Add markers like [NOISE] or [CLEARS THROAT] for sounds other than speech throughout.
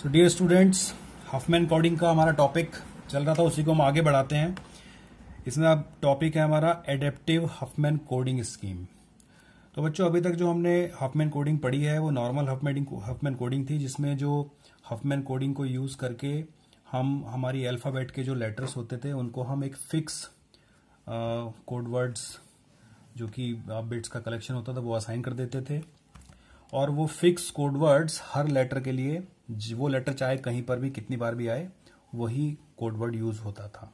सो dear students Huffman coding का हमारा topic चल रहा था उसी को हम आगे बढ़ाते हैं इसमें अब टॉपिक है हमारा एडेप्टिव हफमैन कोडिंग स्कीम तो बच्चों अभी तक जो हमने हफमैन कोडिंग पढ़ी है वो नॉर्मल हफमैन हफमैन कोडिंग थी जिसमें जो हफमैन कोडिंग को यूज़ करके हम हमारी अल्फ़ाबेट के जो लेटर्स होते थे उनको हम एक फिक्स कोड वर्ड्स जो कि अपडेट्स का कलेक्शन होता था वो असाइन कर देते थे और वो फिक्स कोड वर्ड्स हर लेटर के लिए वो लेटर चाहे कहीं पर भी कितनी बार भी आए वही कोडवर्ड यूज होता था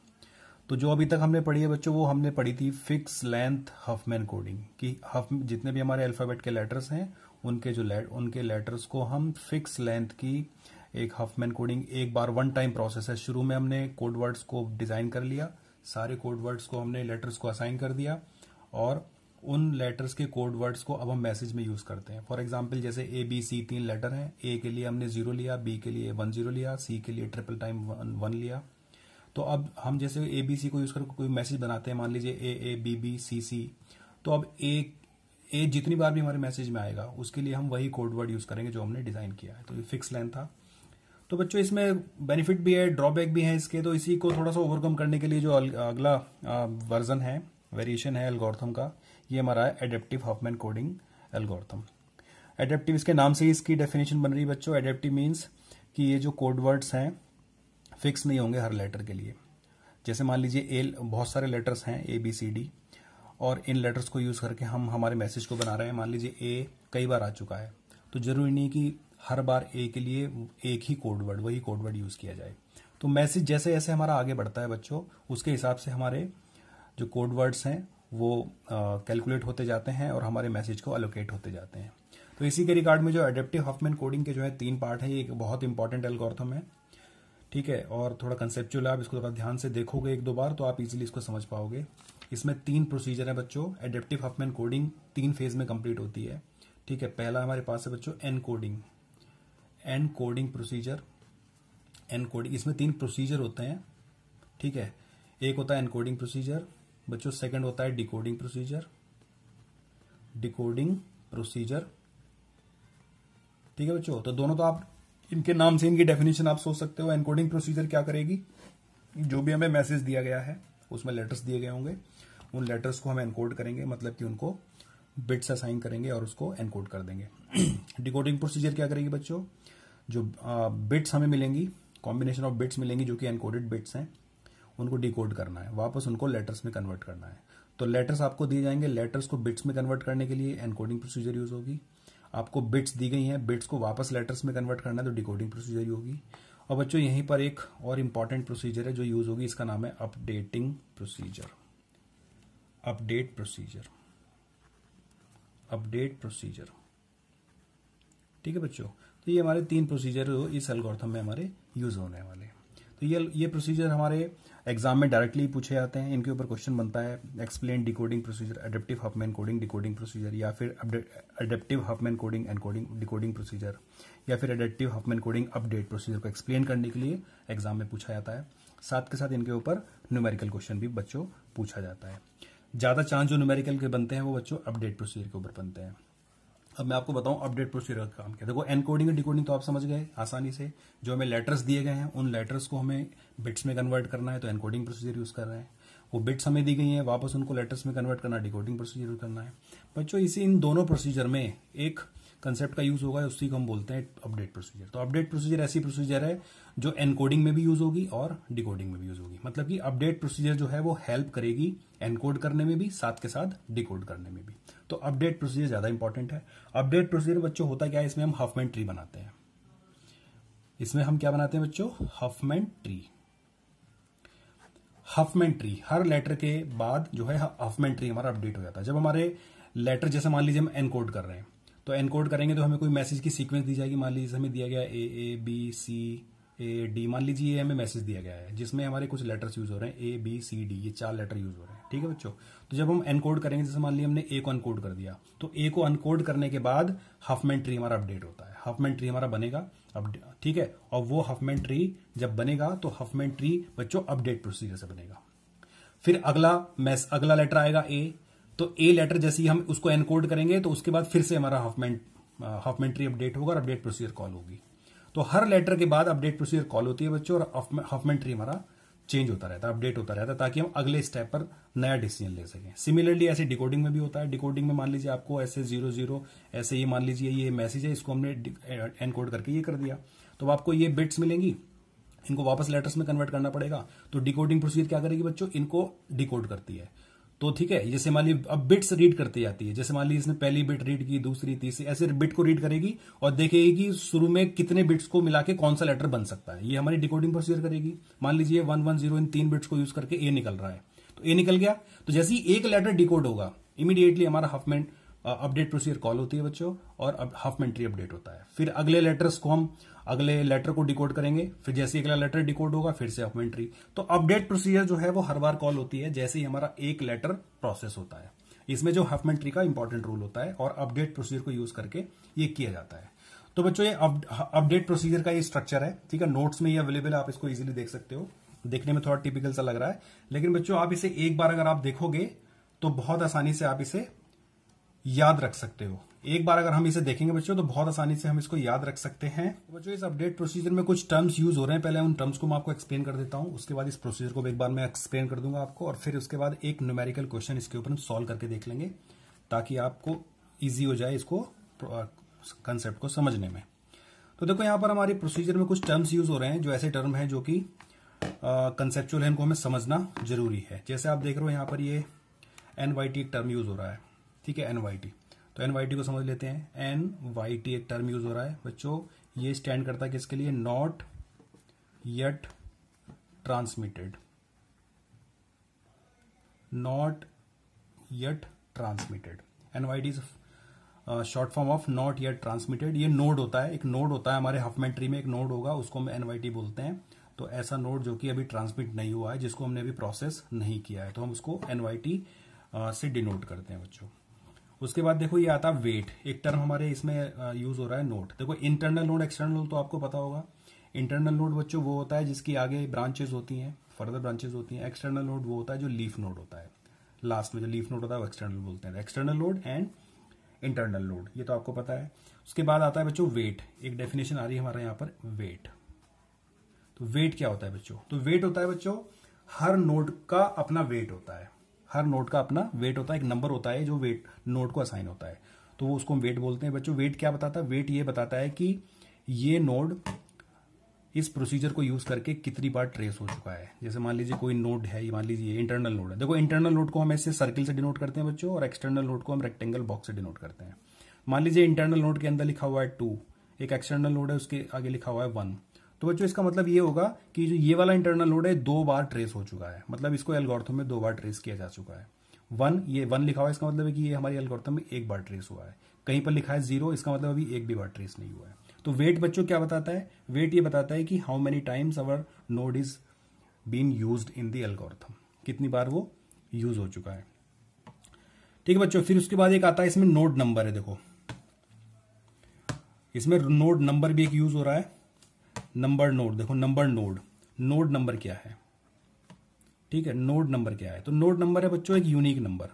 तो जो अभी तक हमने पढ़ी है बच्चों वो हमने पढ़ी थी फिक्स लेंथ हफमैन कोडिंग कि हफ जितने भी हमारे अल्फाबेट के लेटर्स हैं उनके जो लेट उनके लेटर्स को हम फिक्स लेंथ की एक हफमैन कोडिंग एक बार वन टाइम प्रोसेस है शुरू में हमने कोडवर्ड्स को डिजाइन कर लिया सारे कोडवर्ड्स को हमने लेटर्स को असाइन कर दिया और उन लेटर्स के कोड वर्ड्स को अब हम मैसेज में यूज करते हैं फॉर एग्जाम्पल जैसे ए बी सी तीन लेटर हैं ए के लिए हमने जीरो लिया बी के लिए वन जीरो लिया सी के लिए ट्रिपल टाइम वन वन लिया तो अब हम जैसे ए बी सी को यूज करके कोई मैसेज बनाते हैं मान लीजिए ए ए बी बी सी सी तो अब ए ए जितनी बार भी हमारे मैसेज में आएगा उसके लिए हम वही कोड वर्ड यूज करेंगे जो हमने डिजाइन किया है तो ये फिक्स लाइन था तो बच्चों इसमें बेनिफिट भी है ड्रॉबैक भी है इसके तो इसी को थोड़ा सा ओवरकम करने के लिए जो अगला वर्जन है वेरिएशन है एल्गोरिथम का ये हमारा है adaptive Huffman coding algorithm adaptive इसके नाम से ही इसकी डेफिनेशन बन रही है बच्चों एडेप्टिव मीन्स कि ये जो कोड वर्ड्स हैं फिक्स नहीं होंगे हर लेटर के लिए जैसे मान लीजिए ए बहुत सारे लेटर्स हैं ए बी सी डी और इन लेटर्स को यूज़ करके हम हमारे मैसेज को बना रहे हैं मान लीजिए ए कई बार आ चुका है तो जरूरी नहीं कि हर बार ए के लिए एक ही कोड वर्ड वही कोड वर्ड यूज़ किया जाए तो मैसेज जैसे जैसे हमारा आगे बढ़ता है बच्चों उसके हिसाब से हमारे जो कोड वर्ड्स हैं वो कैलकुलेट होते जाते हैं और हमारे मैसेज को अलोकेट होते जाते हैं तो इसी के रिगार्ड में जो एडेप्टिव हॉफमैन कोडिंग के जो है तीन पार्ट है ये एक बहुत इंपॉर्टेंट एल्गोरिथम है ठीक है और थोड़ा कंसेप्चुअल है आप इसको थोड़ा ध्यान से देखोगे एक दो बार तो आप इजीली इसको समझ पाओगे इसमें तीन प्रोसीजर है बच्चों एडेप्टिव हफमैन कोडिंग तीन फेज में कंप्लीट होती है ठीक है पहला हमारे पास है बच्चों encoding encoding procedure encoding इसमें तीन प्रोसीजर होते हैं ठीक है एक होता है एनकोडिंग प्रोसीजर बच्चों सेकंड होता है डिकोडिंग प्रोसीजर डिकोडिंग प्रोसीजर ठीक है बच्चों तो दोनों तो आप इनके नाम से इनकी डेफिनेशन आप सोच सकते हो एनकोडिंग प्रोसीजर क्या करेगी जो भी हमें मैसेज दिया गया है उसमें लेटर्स दिए गए होंगे उन लेटर्स को हम एनकोड करेंगे मतलब कि उनको बिट्स असाइन करेंगे और उसको एनकोड कर देंगे डिकोडिंग [CLEARS THROAT] प्रोसीजर क्या करेगी बच्चों जो बिट्स हमें मिलेंगी कॉम्बिनेशन ऑफ बिट्स मिलेंगी जो कि एनकोडेड बिट्स हैं उनको डिकोड करना है वापस उनको लेटर्स में कन्वर्ट करना है तो लेटर्स आपको दिए जाएंगे लेटर्स को बिट्स में कन्वर्ट करने के लिए एनकोडिंग प्रोसीजर यूज होगी आपको बिट्स दी गई हैं बिट्स को वापस लेटर्स में कन्वर्ट करना है तो डिकोडिंग प्रोसीजर होगी और बच्चों यहीं पर एक और इम्पॉर्टेंट प्रोसीजर है जो यूज होगी इसका नाम है updating procedure update procedure update procedure ठीक है बच्चों तो ये हमारे तीन प्रोसीजर इस अलगोर्थम में हमारे यूज होने वाले तो ये ये प्रोसीजर हमारे एग्जाम में डायरेक्टली पूछे जाते हैं इनके ऊपर क्वेश्चन बनता है explain decoding procedure adaptive Huffman coding decoding procedure या फिर adaptive Huffman coding encoding decoding procedure या फिर adaptive Huffman coding update procedure को एक्सप्लेन करने के लिए एग्जाम में पूछा जाता है साथ के साथ इनके ऊपर न्यूमेरिकल क्वेश्चन भी बच्चों पूछा जाता है ज़्यादा चांस जो न्यूमेरिकल के बनते हैं वो बच्चों अपडेट प्रोसीजर के ऊपर बनते हैं अब मैं आपको बताऊं अपडेट प्रोसीजर का काम क्या देखो एनकोडिंग और डिकोडिंग तो आप समझ गए आसानी से जो हमें लेटर्स दिए गए हैं उन लेटर्स को हमें बिट्स में कन्वर्ट करना है तो एनकोडिंग प्रोसीजर यूज कर रहे हैं वो बिट्स हमें दी गई हैं वापस उनको लेटर्स में कन्वर्ट करना डिकोडिंग प्रोसीजर करना है बच्चों इसी इन दोनों प्रोसीजर में एक कंसेप्ट का यूज होगा उसी को हम बोलते हैं अपडेट प्रोसीजर तो अपडेट प्रोसीजर ऐसी प्रोसीजर है जो एनकोडिंग में भी यूज होगी और डिकोडिंग में भी यूज होगी मतलब कि अपडेट प्रोसीजर जो है वो हेल्प करेगी एनकोड करने में भी साथ के साथ डिकोड करने में भी तो अपडेट प्रोसीजर ज्यादा इंपॉर्टेंट है अपडेट प्रोसीजर बच्चों होता क्या है इसमें हम हफमेंट ट्री बनाते हैं इसमें हम क्या बनाते हैं बच्चों हफमेंट ट्री हफमेन ट्री हर लेटर के बाद जो है हफमेन ट्री हमारा अपडेट हो जाता है जब हमारे लेटर जैसे मान लीजिए हम एनकोड कर रहे हैं तो एनकोड करेंगे तो हमें कोई मैसेज की सीक्वेंस दी जाएगी मान लीजिए हमें दिया गया ए A B C A D मान लीजिए ये हमें मैसेज दिया गया है जिसमें हमारे कुछ लेटर्स यूज हो रहे हैं ए बी सी डी ये चार लेटर यूज हो रहे हैं ठीक है बच्चों तो जब हम एनकोड करेंगे जैसे मान लीजिए हमने ए को अनकोड कर दिया तो ए को अनकोड करने के बाद हाफमैन ट्री हमारा अपडेट होता है हाफमैन ट्री हमारा बनेगा अब ठीक है और वो हाफमैन ट्री जब बनेगा तो हाफमैन ट्री बच्चों अपडेट प्रोसीजर से बनेगा फिर अगला मैस अगला लेटर आएगा ए तो ए लेटर जैसे ही हम उसको एनकोड करेंगे तो उसके बाद फिर से हमारा हाफमेंट हाफमेंट्री अपडेट होगा और अपडेट प्रोसीजर कॉल होगी तो हर लेटर के बाद अपडेट प्रोसीजर कॉल होती है बच्चों और हाफमेंट्री हमारा चेंज होता रहता है अपडेट होता रहता है ताकि हम अगले स्टेप पर नया डिसीजन ले सकें सिमिलरली ऐसे डिकोडिंग में भी होता है डिकोडिंग में मान लीजिए आपको ऐसे जीरो जीरो ऐसे ये मान लीजिए ये मैसेज है इसको हमने एनकोड करके ये कर दिया तो आपको ये बिट्स मिलेंगी इनको वापस लेटर्स में कन्वर्ट करना पड़ेगा तो डिकोडिंग प्रोसीजर क्या करेगी बच्चों इनको डिकोड करती है तो ठीक है जैसे मान ली अब बिट्स रीड करती जाती है जैसे मान ली इसने पहली बिट रीड की दूसरी तीसरी ऐसे बिट को रीड करेगी और देखेगी कि शुरू में कितने बिट्स को मिला के कौन सा लेटर बन सकता है ये हमारी डिकोडिंग प्रोसीजर करेगी मान लीजिए वन वन जीरो इन तीन बिट्स को यूज करके ए निकल रहा है तो ए निकल गया तो जैसे ही एक लेटर डिकोड होगा इमीडिएटली हमारा हाफमेंट अपडेट प्रोसीजर कॉल होती है बच्चों और अब हाफमेंट्री अपडेट होता है फिर अगले लेटर्स को हम अगले लेटर को डिकोड करेंगे फिर जैसे ही अगला लेटर डिकोड होगा फिर से अपमेंट्री तो अपडेट प्रोसीजर जो है वो हर बार कॉल होती है जैसे ही हमारा एक लेटर प्रोसेस होता है इसमें जो हफमेंट्री का इंपॉर्टेंट रोल होता है और अपडेट प्रोसीजर को यूज करके ये किया जाता है तो बच्चों ये अपडेट प्रोसीजर का ये स्ट्रक्चर है ठीक है नोट्स में ये अवेलेबल है आप इसको इजीली देख सकते हो देखने में थोड़ा टिपिकल सा लग रहा है लेकिन बच्चों आप इसे एक बार अगर आप देखोगे तो बहुत आसानी से आप इसे याद रख सकते हो एक बार अगर हम इसे देखेंगे बच्चों तो बहुत आसानी से हम इसको याद रख सकते हैं तो बच्चों इस अपडेट प्रोसीजर में कुछ टर्म्स यूज हो रहे हैं पहले उन टर्म्स को मैं आपको एक्सप्लेन कर देता हूं उसके बाद इस प्रोसीजर को एक बार मैं एक्सप्लेन कर दूंगा आपको और फिर उसके बाद एक न्यूमेरिकल क्वेश्चन इसके ऊपर हम करके देख लेंगे ताकि आपको ईजी हो जाए इसको कंसेप्ट uh, को समझने में तो देखो यहाँ पर हमारी प्रोसीजर में कुछ टर्म्स यूज हो रहे हैं जो ऐसे टर्म है जो कि कंसेप्चुअल uh, है इनको हमें समझना जरूरी है जैसे आप देख रहे हो यहाँ पर ये एनवाई टी टर्म यूज हो रहा है ठीक है एन वाई टी तो एन वाई टी को समझ लेते हैं एन वाई टी एक टर्म यूज हो रहा है बच्चों ये स्टैंड करता है किसके लिए not yet transmitted not yet transmitted N Y T short form of not yet transmitted ये नोड होता है एक नोड होता है हमारे हाफमैन में एक नोड होगा उसको हम एनवाईटी बोलते हैं तो ऐसा नोड जो कि अभी ट्रांसमिट नहीं हुआ है जिसको हमने अभी प्रोसेस नहीं किया है तो हम उसको एनवाईटी uh, से डिनोट करते हैं बच्चों उसके बाद देखो ये आता वेट एक टर्म हमारे इसमें यूज हो रहा है नोट देखो इंटरनल नोट एक्सटर्नल नोट तो आपको पता होगा इंटरनल नोट बच्चों वो होता है जिसकी आगे ब्रांचेज होती हैं फर्दर ब्रांचेज होती हैं एक्सटर्नल नोट वो होता है जो लीफ नोट होता है लास्ट में जो लीफ नोट होता है वो एक्सटर्नल बोलते हैं external load and internal load ये तो आपको पता है उसके बाद आता है बच्चों वेट एक डेफिनेशन आ रही है हमारे यहाँ पर वेट तो वेट क्या होता है बच्चों तो वेट होता है बच्चों हर नोड का अपना वेट होता है हर नोट का अपना वेट होता है एक नंबर होता है जो वेट नोट को असाइन होता है तो वो उसको हम वेट बोलते हैं बच्चों वेट क्या बताता है वेट ये बताता है कि ये नोड इस प्रोसीजर को यूज करके कितनी बार ट्रेस हो चुका है जैसे मान लीजिए कोई नोड है ये मान लीजिए इंटरनल नोड है देखो इंटरनल नोड को हम ऐसे सर्किल से डिनोट करते हैं बच्चों और एक्सटर्नल नोड को हम रेक्टेंगल बॉक्स से डिनोट करते हैं मान लीजिए इंटरनल नोड के अंदर लिखा हुआ है टू एक एक्सटर्नल नोड है उसके आगे लिखा हुआ है वन तो बच्चों इसका मतलब ये होगा कि जो ये वाला इंटरनल लोड है दो बार ट्रेस हो चुका है मतलब इसको एल्गोर्थम में दो बार ट्रेस किया जा चुका है वन ये वन लिखा हुआ है इसका मतलब है कि ये हमारी एल्गोर्थम में एक बार ट्रेस हुआ है कहीं पर लिखा है जीरो इसका मतलब अभी एक भी बार ट्रेस नहीं हुआ है तो वेट बच्चों क्या बताता है वेट ये बताता है कि how many times our node is been use in the algorithm कितनी बार वो यूज हो चुका है ठीक है बच्चों फिर उसके बाद एक आता है इसमें नोड नंबर है देखो इसमें नोड नंबर भी एक यूज हो रहा है नंबर नोड देखो नंबर नोड नोड नंबर क्या है ठीक है नोड नंबर क्या है तो नोड नंबर है बच्चों एक यूनिक नंबर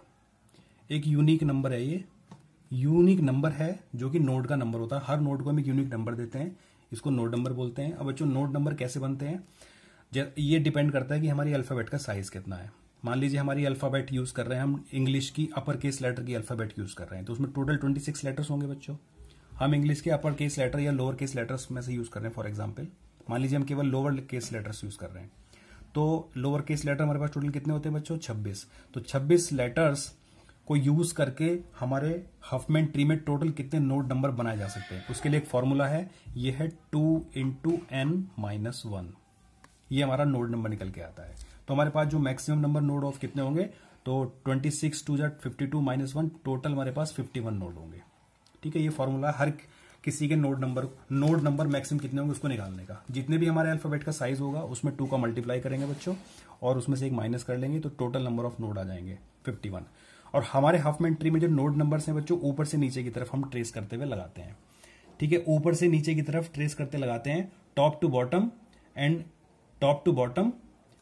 एक यूनिक नंबर है ये यूनिक नंबर है जो कि नोड का नंबर होता है हर नोड को हम एक यूनिक नंबर देते हैं इसको नोड नंबर बोलते हैं अब बच्चों नोड नंबर कैसे बनते हैं ये डिपेंड करता है कि हमारी अल्फाबेट का साइज कितना है मान लीजिए हमारी अल्फाबेट यूज कर रहे हैं हम इंग्लिश की अपर केस लेटर की अल्फाबेट यूज कर रहे हैं तो उसमें टोटल ट्वेंटी सिक्स लेटर्स होंगे बच्चों हम इंग्लिश के अपर केस लेटर या लोअर केस लेटर्स में से यूज कर रहे हैं फॉर एग्जाम्पल मान लीजिए हम केवल लोअर केस लेटर्स यूज कर रहे हैं तो लोअर केस लेटर हमारे पास टोटल कितने होते हैं बच्चों 26 तो 26 लेटर्स को यूज करके हमारे हफमेन ट्री में टोटल कितने नोट नंबर बनाए जा सकते हैं उसके लिए एक फॉर्मूला है ये है two into N minus one ये हमारा नोट नंबर निकल के आता है तो हमारे पास जो मैक्सिमम नंबर नोट ऑफ कितने होंगे तो ट्वेंटी सिक्स टू जै fifty two minus one total हमारे पास फिफ्टी वन नोट होंगे ठीक है ये फॉर्मूला हर किसी के node number node number maximum कितने होंगे उसको निकालने का जितने भी हमारे अल्फाबेट का साइज होगा उसमें टू का मल्टीप्लाई करेंगे बच्चों और उसमें से एक माइनस कर लेंगे तो टोटल नंबर ऑफ नोड आ जाएंगे फिफ्टी वन और हमारे हाफ में ट्री में जो नोड नंबर हैं बच्चों ऊपर से नीचे की तरफ हम ट्रेस करते हुए लगाते हैं ठीक है ऊपर से नीचे की तरफ ट्रेस करते लगाते हैं top to bottom and top to bottom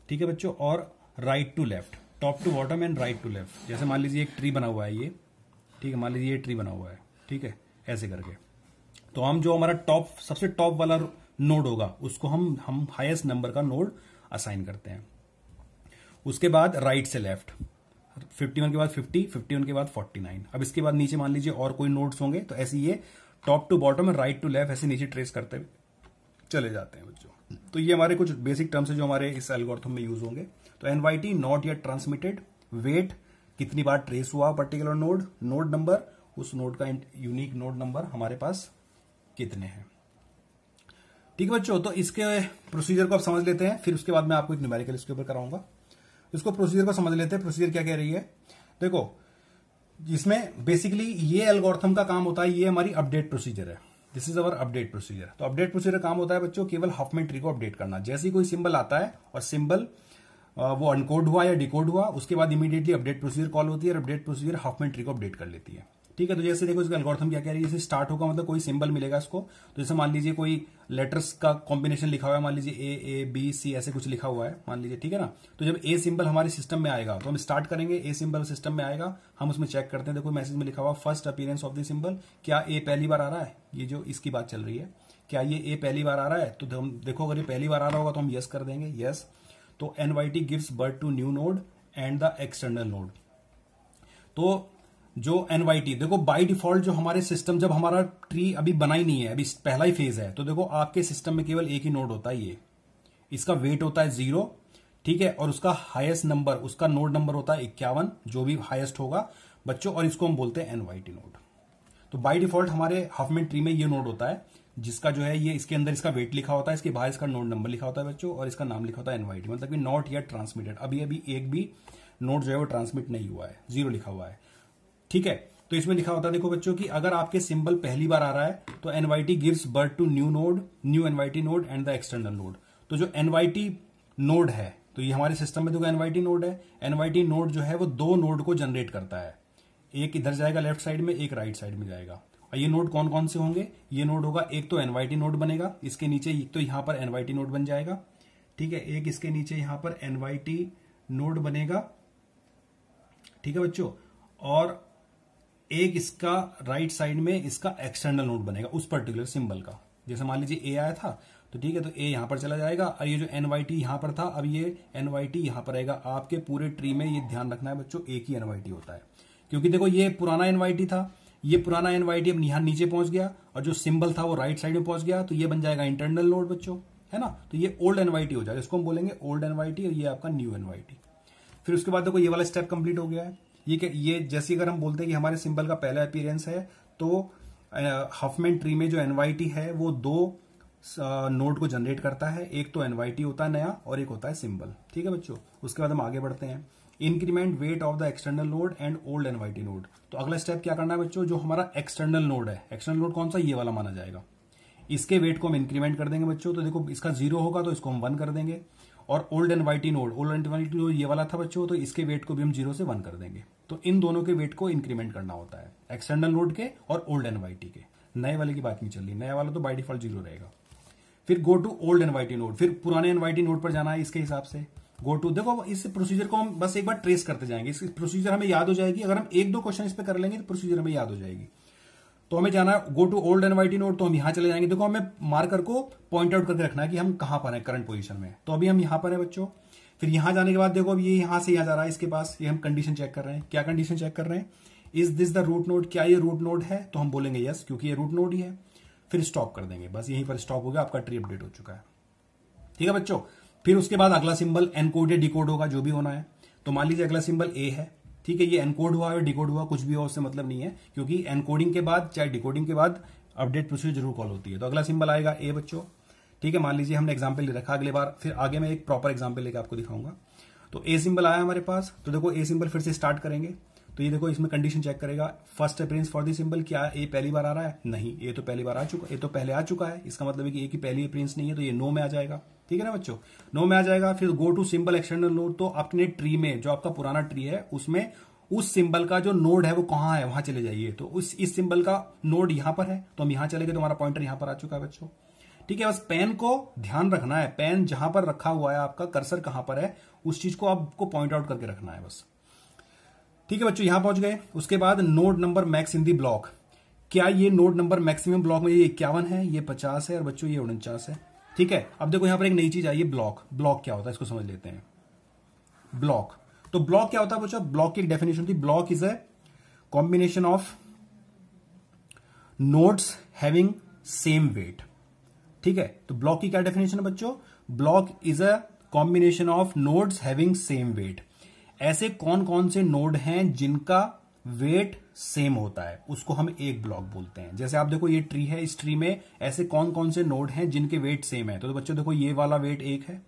ठीक है बच्चों और right to left top to bottom and right to left जैसे मान लीजिए एक ट्री बना हुआ है ये ठीक है मान लीजिए ये ट्री बना हुआ है ठीक है ऐसे करके तो हम जो हमारा टॉप सबसे टॉप वाला नोड होगा उसको हम हम हाईएस्ट नंबर का नोड असाइन करते हैं उसके बाद राइट से लेफ्ट 51 के बाद 50, 51 के बाद 49. अब इसके बाद नीचे मान लीजिए और कोई नोड्स होंगे तो ऐसे ये टॉप टू बॉटम और राइट टू लेफ्ट ऐसे नीचे ट्रेस करते चले जाते हैं बच्चों तो ये हमारे कुछ बेसिक टर्म्स है जो हमारे इस एल्गोरिथम में यूज होंगे तो NYT not yet transmitted weight कितनी बार ट्रेस हुआ पर्टिकुलर नोड नोड नंबर उस नोड का यूनिक नोड नंबर हमारे पास कितने हैं ठीक है बच्चों तो इसके प्रोसीजर को आप समझ लेते हैं फिर उसके बाद मैं आपको एक न्यूमेरिकल इसके ऊपर कराऊंगा इसको प्रोसीजर को समझ लेते हैं प्रोसीजर क्या कह रही है देखो जिसमें बेसिकली ये एल्गोरिथम का काम होता है ये हमारी अपडेट प्रोसीजर है this is our update procedure तो अपडेट प्रोसीजर काम होता है बच्चों केवल हाफमेन ट्री को अपडेट करना जैसे ही कोई सिंबल आता है और सिंबल वो अनकोड हुआ या डिकोड हुआ उसके बाद इमीडिएटली अपडेट प्रोसीजर कॉल होती है और अपडेट प्रोसीजर हाफमेन ट्री को अपडेट कर लेती है ठीक है तो जैसे देखो इसका एल्गोरिथम क्या कह रही है जैसे स्टार्ट होगा मतलब कोई सिंबल मिलेगा इसको तो जैसे मान लीजिए कोई लेटर्स का कॉम्बिनेशन लिखा हुआ है मान लीजिए ए ए बी सी ऐसे कुछ लिखा हुआ है मान लीजिए ठीक है ना तो जब ए सिंबल हमारे सिस्टम में आएगा तो हम स्टार्ट करेंगे ए सिंबल सिस्टम में आएगा हम उसमें चेक करते हैं देखो मैसेज में लिखा हुआ first appearance of the symbol क्या ए पहली बार आ रहा है ये जो इसकी बात चल रही है क्या ये ए पहली बार आ रहा है तो हम देखो अगर ये पहली बार आ रहा होगा तो हम यस कर देंगे यस तो NYT gives birth to new node and the external node तो जो एनवाईटी देखो बाय डिफॉल्ट जो हमारे सिस्टम जब हमारा ट्री अभी बना ही नहीं है अभी पहला ही फेज है तो देखो आपके सिस्टम में केवल एक ही नोड होता है ये इसका वेट होता है जीरो ठीक है और उसका हाईएस्ट नंबर उसका नोड नंबर होता है इक्यावन जो भी हाईएस्ट होगा बच्चों और इसको हम बोलते हैं एनवाईटी नोड तो बाय डिफॉल्ट हमारे मिनट ट्री में ये नोड होता है जिसका जो है ये इसके अंदर इसका वेट लिखा होता है इसके बाहर इसका नोड नंबर लिखा होता है बच्चों और इसका नाम लिखा होता है एनवाईटी मतलब नॉट येट ट्रांसमिटेड अभी अभी एक भी नोड जो है वो ट्रांसमिट नहीं हुआ है जीरो लिखा हुआ है ठीक है तो इसमें लिखा होता है देखो बच्चों की अगर आपके सिंबल पहली बार आ रहा है तो NYT gives birth to new node new NYT node and the external node तो जो एनवाईटी नोड है तो ये हमारे सिस्टम में देखो एनवाईटी नोड है एनवाईटी नोड जो है वो दो नोड को जनरेट करता है एक इधर जाएगा लेफ्ट साइड में एक राइट साइड में जाएगा और ये नोड कौन कौन से होंगे ये नोड होगा एक तो एनवाईटी नोड बनेगा इसके नीचे तो यहां पर एनवाईटी नोड बन जाएगा ठीक है एक इसके नीचे यहां पर एनवाईटी नोड बनेगा ठीक है बच्चों और एक इसका राइट साइड में इसका एक्सटर्नल नोट बनेगा उस पर्टिकुलर सिंबल का जैसे मान लीजिए ए आया था तो ठीक है तो ए यहां पर चला जाएगा और ये जो एन वाई टी यहां पर था अब ये एनवाई टी यहां पर आएगा आपके पूरे ट्री में ये ध्यान रखना है बच्चों एक ही एनवाई टी होता है क्योंकि देखो ये पुराना एन वाई टी था ये पुराना एन वाई टी अब यहां नीचे पहुंच गया और जो सिंबल था वो राइट साइड में पहुंच गया तो ये बन जाएगा इंटरनल नोट बच्चों है ना तो ये ओल्ड एनवाई टी हो जाएगा इसको हम बोलेंगे ओल्ड एनवाई टी और ये आपका न्यू एनवाई टी फिर उसके बाद देखो ये वाला स्टेप कंप्लीट हो गया है ये ये जैसे अगर हम बोलते हैं कि हमारे सिंबल का पहला अपीयरेंस है तो हफमेन ट्री में जो एनवाईटी है वो दो नोड को जनरेट करता है एक तो एनवाईटी होता है नया और एक होता है सिंबल ठीक है बच्चों उसके बाद हम आगे बढ़ते हैं increment weight of the external node and old NYT node तो अगला स्टेप क्या करना है बच्चों जो हमारा एक्सटर्नल नोड है एक्सटर्नल नोड कौन सा ये वाला माना जाएगा इसके वेट को हम इंक्रीमेंट कर देंगे बच्चों तो देखो इसका जीरो होगा तो इसको हम वन कर देंगे और old NYT node old NYT node ये वाला था बच्चों तो इसके वेट को भी हम जीरो से वन कर देंगे तो इन दोनों के वेट को इंक्रीमेंट करना होता है एक्सटर्नल नोड के और ओल्ड एंड वाइट के नए वाले की बात नहीं चल रही नया वाला तो बाई डिफॉल्ट जीरो रहेगा फिर go to old NYT node फिर पुराने एंड वाइट नोड पर जाना है इसके हिसाब से गो टू देखो इस प्रोसीजर को हम बस एक बार ट्रेस करते जाएंगे इस प्रोसीजर हमें याद हो जाएगी अगर हम एक दो क्वेश्चन इस पर कर लेंगे तो प्रोसीजर हमें याद हो जाएगी तो हमें जाना है go to old NYT node तो हम यहां चले जाएंगे देखो हमें मार्कर को पॉइंट आउट करके रखना है कि हम कहां पर हैं करंट पोजीशन में तो अभी हम यहां पर है बच्चों फिर यहां जाने के बाद देखो अब ये यहां से यहां जा रहा है इसके पास ये हम कंडीशन चेक कर रहे हैं क्या कंडीशन चेक कर रहे हैं is this the root node क्या ये रूट नोड है तो हम बोलेंगे यस क्योंकि ये रूट नोड ही है फिर स्टॉप कर देंगे बस यहीं पर स्टॉप हो गया आपका ट्री अपडेट हो चुका है ठीक है बच्चों फिर उसके बाद अगला सिंबल एनकोड या डिकोड होगा जो भी होना है तो मान लीजिए अगला सिंबल ए है ठीक है ये एनकोड हुआ है डिकोड हुआ कुछ भी हो उससे मतलब नहीं है क्योंकि एनकोडिंग के बाद चाहे डिकोडिंग के बाद अपडेट प्रोसीजर जरूर कॉल होती है तो अगला सिंबल आएगा ए बच्चों ठीक है मान लीजिए हमने एग्जाम्पल ले रखा अगले बार फिर आगे मैं एक प्रॉपर एग्जाम्पल लेकर आपको दिखाऊंगा तो ए सिंबल आया हमारे पास तो देखो ए सिंबल फिर से स्टार्ट करेंगे तो ये देखो इसमें कंडीशन चेक करेगा first appearance for this symbol क्या ए पहली बार आ रहा है नहीं ये तो पहली बार आ चुका ये तो पहले आ चुका है इसका मतलब है कि ए की पहली अपरेंस नहीं है तो ये नो में आ जाएगा ठीक है ना बच्चों नो में आ जाएगा फिर go to symbol external node तो अपने ट्री में जो आपका पुराना ट्री है उसमें उस सिंबल का जो नोड है वो कहां है वहां चले जाइए तो उस इस सिंबल का नोड यहां पर है तो हम यहां चले गए तो हमारा पॉइंटर यहां पर आ चुका है बच्चों ठीक है बस पेन को ध्यान रखना है पेन जहां पर रखा हुआ है आपका कर्सर कहां पर है उस चीज को आपको पॉइंट आउट करके रखना है बस ठीक है बच्चों यहां पहुंच गए उसके बाद node number max in the block क्या ये नोड नंबर मैक्सिमम ब्लॉक में ये इक्यावन है ये पचास है और बच्चों ये उनचास है ठीक है अब देखो यहां पर एक नई चीज आई है ब्लॉक ब्लॉक क्या होता है इसको समझ लेते हैं ब्लॉक तो ब्लॉक क्या होता है पूछो ब्लॉक की डेफिनेशन थी block is a combination of nodes having same weight ठीक है तो ब्लॉक की क्या डेफिनेशन है बच्चों block is a combination of nodes having same weight ऐसे कौन कौन से नोड हैं जिनका वेट सेम होता है उसको हम एक ब्लॉक बोलते हैं जैसे आप देखो ये ट्री है इस ट्री में ऐसे कौन कौन से नोड हैं जिनके वेट सेम है तो, तो बच्चों देखो ये वाला वेट एक है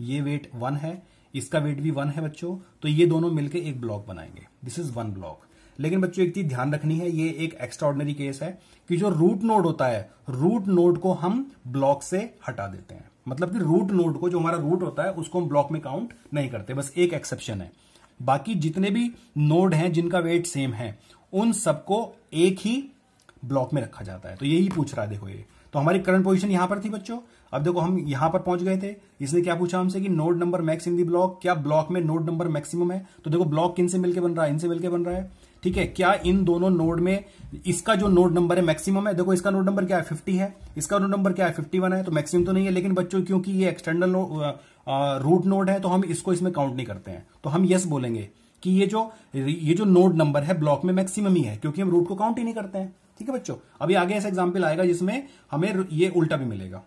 ये वेट वन है इसका वेट भी वन है बच्चों तो ये दोनों मिलकर एक ब्लॉक बनाएंगे दिस इज वन ब्लॉक लेकिन बच्चों एक चीज ध्यान रखनी है ये एक एक्स्ट्रॉर्डनरी केस है कि जो रूट नोड होता है रूट नोड को हम ब्लॉक से हटा देते हैं मतलब कि रूट नोड को जो हमारा रूट होता है उसको हम ब्लॉक में काउंट नहीं करते बस एक एक्सेप्शन है बाकी जितने भी नोड हैं जिनका वेट सेम है उन सबको एक ही ब्लॉक में रखा जाता है तो यही पूछ रहा है देखो ये तो हमारी करंट पोजीशन यहां पर थी बच्चों अब देखो हम यहां पर पहुंच गए थे इसने क्या पूछा हमसे कि node number max in the block क्या ब्लॉक में नोड नंबर मैक्सिमम है तो देखो ब्लॉक किन से मिलकर बन रहा है इनसे मिलकर बन रहा है ठीक है क्या इन दोनों नोड में इसका जो नोड नंबर है मैक्सिमम है देखो इसका नोड नंबर क्या है फिफ्टी है इसका नोड नंबर क्या है फिफ्टी वन है तो मैक्सिमम तो नहीं है लेकिन बच्चों क्योंकि ये एक्सटर्नल रूट नोड है तो हम इसको इसमें काउंट नहीं करते हैं तो हम यस बोलेंगे कि ये जो ये जो नोड नंबर है ब्लॉक में मैक्सिमम ही है क्योंकि हम रूट को काउंट ही नहीं करते हैं ठीक है बच्चों अभी आगे ऐसा एग्जाम्पल आएगा जिसमें हमें ये उल्टा भी मिलेगा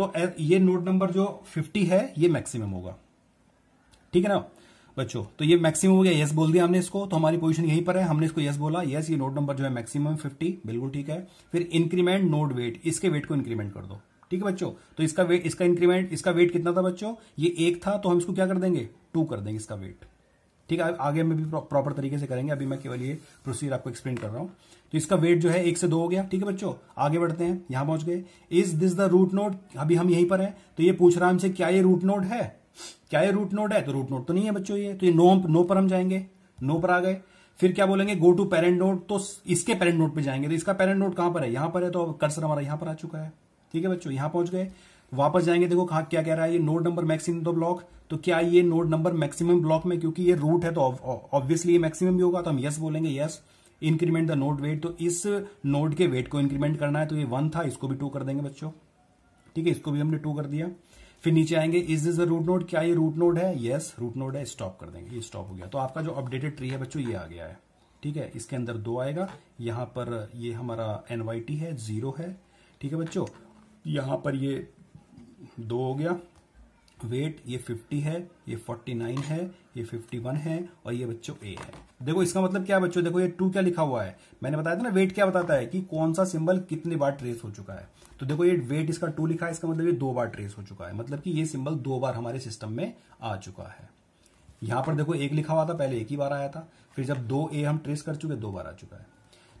तो ये नोड नंबर जो 50 है ये मैक्सिमम होगा ठीक है ना बच्चों तो ये मैक्सिमम हो गया यस बोल दिया हमने इसको तो हमारी पोजीशन यहीं पर है हमने इसको यस बोला यस ये नोड नंबर जो है मैक्सिमम 50 बिल्कुल ठीक है फिर इंक्रीमेंट नोड वेट इसके वेट को इंक्रीमेंट कर दो ठीक है बच्चों तो इसका वेट इसका इंक्रीमेंट इसका वेट कितना था बच्चों ये एक था तो हम इसको क्या कर देंगे टू कर देंगे इसका वेट ठीक है आगे हम भी प्रॉपर तरीके से करेंगे अभी मैं केवल ये प्रोसीजर आपको एक्सप्लेन कर रहा हूं तो इसका वेट जो है एक से दो हो गया ठीक है बच्चों आगे बढ़ते हैं यहां पहुंच गए is this the root node अभी हम यहीं पर हैं तो ये पूछ रहा है हमसे क्या ये रूट नोट है क्या ये रूट नोट है तो रूट नोट तो नहीं है बच्चों ये तो ये नो नो पर हम जाएंगे नो पर आ गए फिर क्या बोलेंगे गो टू पेरेंट नोट तो इसके पेरेंट नोट पर जाएंगे तो इसका पेरेंट नोट कहां पर है यहां पर है तो कर्सर हमारा यहां पर आ चुका है ठीक है बच्चों यहां पहुंच गए वापस जाएंगे देखो कहा क्या कह रहा है ये नोड नंबर मैक्सिमम दो ब्लॉक तो क्या ये नोड नंबर मैक्सिमम ब्लॉक में क्योंकि ये रूट है तो ऑब्वियसली ये मैक्सिमम भी होगा तो हम यस बोलेंगे yes increment the node weight तो इस नोड के वेट को इंक्रीमेंट करना है तो ये वन था इसको भी टू कर देंगे बच्चों ठीक है इसको भी हमने टू कर दिया फिर नीचे आएंगे is is the root node क्या ये रूट नोड है यस रूट नोड है स्टॉप कर देंगे ये स्टॉप हो गया तो आपका जो अपडेटेड ट्री है बच्चों ये आ गया है ठीक है इसके अंदर दो आएगा यहां पर ये हमारा एनवाईटी है जीरो है ठीक है बच्चों यहाँ पर ये दो हो गया वेट ये 50 है ये 49 है ये 51 है और ये बच्चों ए है देखो इसका मतलब क्या बच्चों देखो ये टू क्या लिखा हुआ है मैंने बताया था ना वेट क्या बताता है कि कौन सा सिंबल कितनी बार ट्रेस हो चुका है तो देखो ये वेट इसका टू लिखा है इसका मतलब ये दो बार ट्रेस हो चुका है मतलब कि ये सिंबल दो बार हमारे सिस्टम में आ चुका है यहां पर देखो एक लिखा हुआ था पहले एक ही बार आया था फिर जब दो ए हम ट्रेस कर चुके दो बार आ चुका है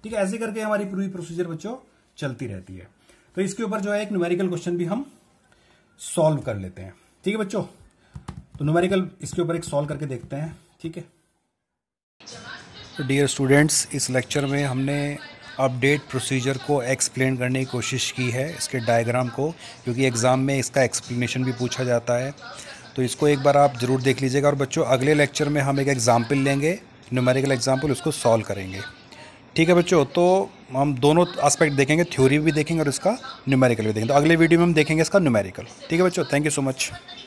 ठीक है ऐसे करके हमारी पूरी प्रोसीजर बच्चों चलती रहती है तो इसके ऊपर जो है एक न्यूमेरिकल क्वेश्चन भी हम सॉल्व कर लेते हैं ठीक है बच्चों तो न्यूमेरिकल इसके ऊपर एक सॉल्व करके देखते हैं ठीक है डियर तो स्टूडेंट्स इस लेक्चर में हमने अपडेट प्रोसीजर को एक्सप्लेन करने की कोशिश की है इसके डायग्राम को क्योंकि एग्ज़ाम में इसका एक्सप्लेनेशन भी पूछा जाता है तो इसको एक बार आप ज़रूर देख लीजिएगा और बच्चों अगले लेक्चर में हम एक एग्ज़ाम्पल लेंगे न्यूमेरिकल एग्ज़ाम्पल उसको सॉल्व करेंगे ठीक है बच्चों तो हम दोनों एस्पेक्ट देखेंगे थ्योरी भी देखेंगे और इसका न्यूमेरिकल भी देखेंगे तो अगले वीडियो में हम देखेंगे इसका न्यूमेरिकल ठीक है बच्चों थैंक यू सो मच